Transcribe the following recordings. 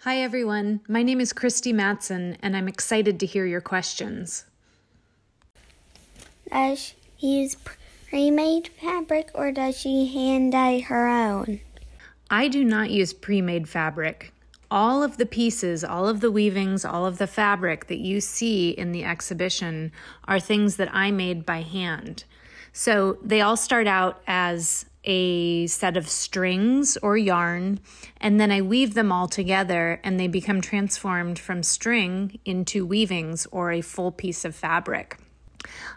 Hi, everyone. My name is Christy Matson, and I'm excited to hear your questions. Does she use pre made fabric or does she hand dye her own? I do not use pre made fabric. All of the pieces, all of the weavings, all of the fabric that you see in the exhibition are things that I made by hand. So they all start out as a set of strings or yarn, and then I weave them all together and they become transformed from string into weavings or a full piece of fabric.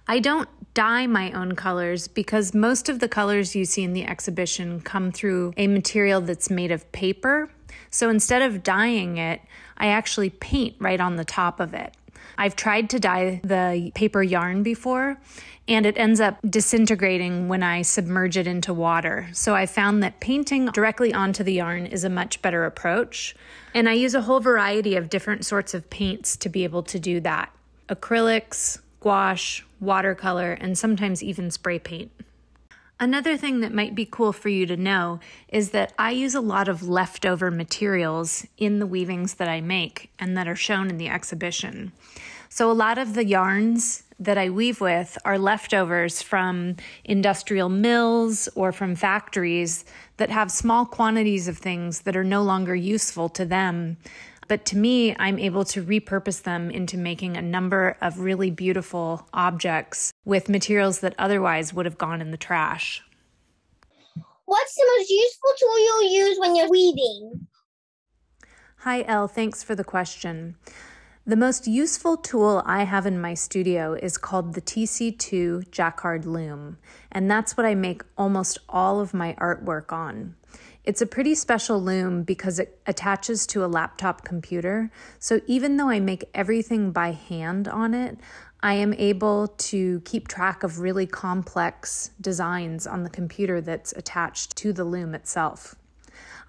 I don't dye my own colors because most of the colors you see in the exhibition come through a material that's made of paper. So instead of dyeing it, I actually paint right on the top of it. I've tried to dye the paper yarn before, and it ends up disintegrating when I submerge it into water. So I found that painting directly onto the yarn is a much better approach. And I use a whole variety of different sorts of paints to be able to do that acrylics, gouache, watercolor, and sometimes even spray paint. Another thing that might be cool for you to know is that I use a lot of leftover materials in the weavings that I make and that are shown in the exhibition. So, a lot of the yarns that I weave with are leftovers from industrial mills or from factories that have small quantities of things that are no longer useful to them but to me, I'm able to repurpose them into making a number of really beautiful objects with materials that otherwise would have gone in the trash. What's the most useful tool you'll use when you're weaving? Hi, Elle. Thanks for the question. The most useful tool I have in my studio is called the TC2 Jacquard Loom, and that's what I make almost all of my artwork on. It's a pretty special loom because it attaches to a laptop computer, so even though I make everything by hand on it, I am able to keep track of really complex designs on the computer that's attached to the loom itself.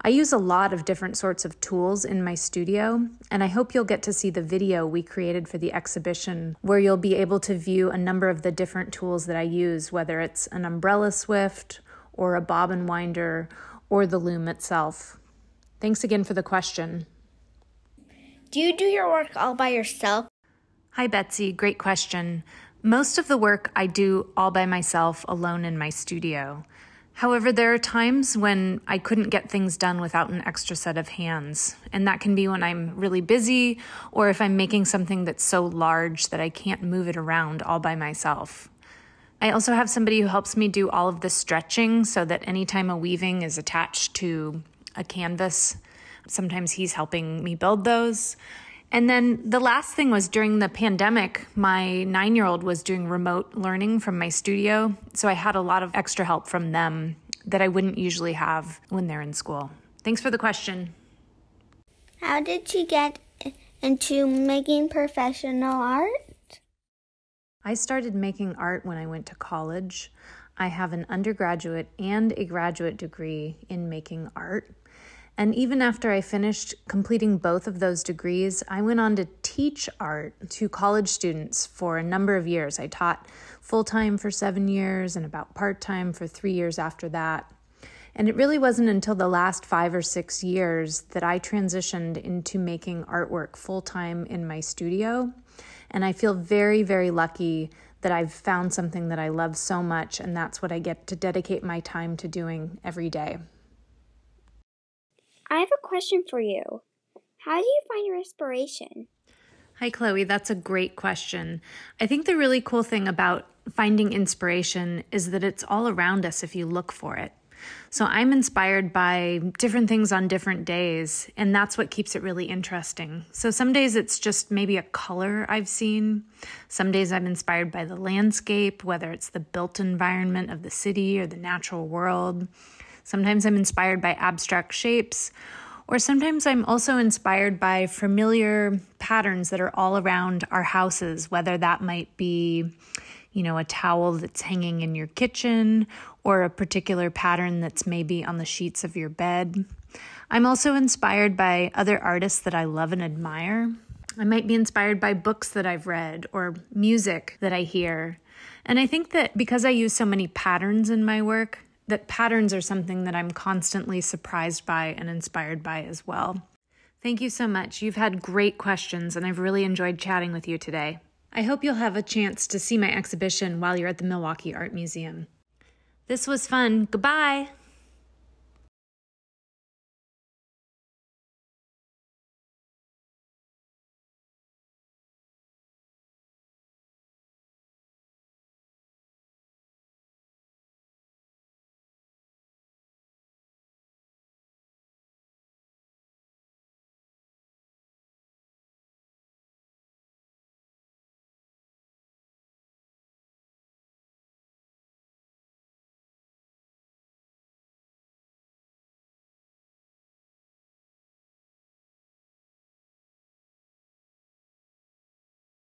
I use a lot of different sorts of tools in my studio, and I hope you'll get to see the video we created for the exhibition where you'll be able to view a number of the different tools that I use, whether it's an umbrella swift or a bobbin winder or the loom itself. Thanks again for the question. Do you do your work all by yourself? Hi, Betsy. Great question. Most of the work I do all by myself alone in my studio. However, there are times when I couldn't get things done without an extra set of hands. And that can be when I'm really busy or if I'm making something that's so large that I can't move it around all by myself. I also have somebody who helps me do all of the stretching so that anytime a weaving is attached to a canvas, sometimes he's helping me build those. And then the last thing was during the pandemic, my nine year old was doing remote learning from my studio. So I had a lot of extra help from them that I wouldn't usually have when they're in school. Thanks for the question. How did you get into making professional art? I started making art when I went to college. I have an undergraduate and a graduate degree in making art. And even after I finished completing both of those degrees, I went on to teach art to college students for a number of years. I taught full time for seven years and about part time for three years after that. And it really wasn't until the last five or six years that I transitioned into making artwork full time in my studio. And I feel very, very lucky that I've found something that I love so much, and that's what I get to dedicate my time to doing every day. I have a question for you. How do you find your inspiration? Hi, Chloe. That's a great question. I think the really cool thing about finding inspiration is that it's all around us if you look for it. So I'm inspired by different things on different days, and that's what keeps it really interesting. So some days it's just maybe a color I've seen. Some days I'm inspired by the landscape, whether it's the built environment of the city or the natural world. Sometimes I'm inspired by abstract shapes, or sometimes I'm also inspired by familiar patterns that are all around our houses, whether that might be, you know, a towel that's hanging in your kitchen or a particular pattern that's maybe on the sheets of your bed. I'm also inspired by other artists that I love and admire. I might be inspired by books that I've read or music that I hear. And I think that because I use so many patterns in my work, that patterns are something that I'm constantly surprised by and inspired by as well. Thank you so much. You've had great questions, and I've really enjoyed chatting with you today. I hope you'll have a chance to see my exhibition while you're at the Milwaukee Art Museum. This was fun. Goodbye.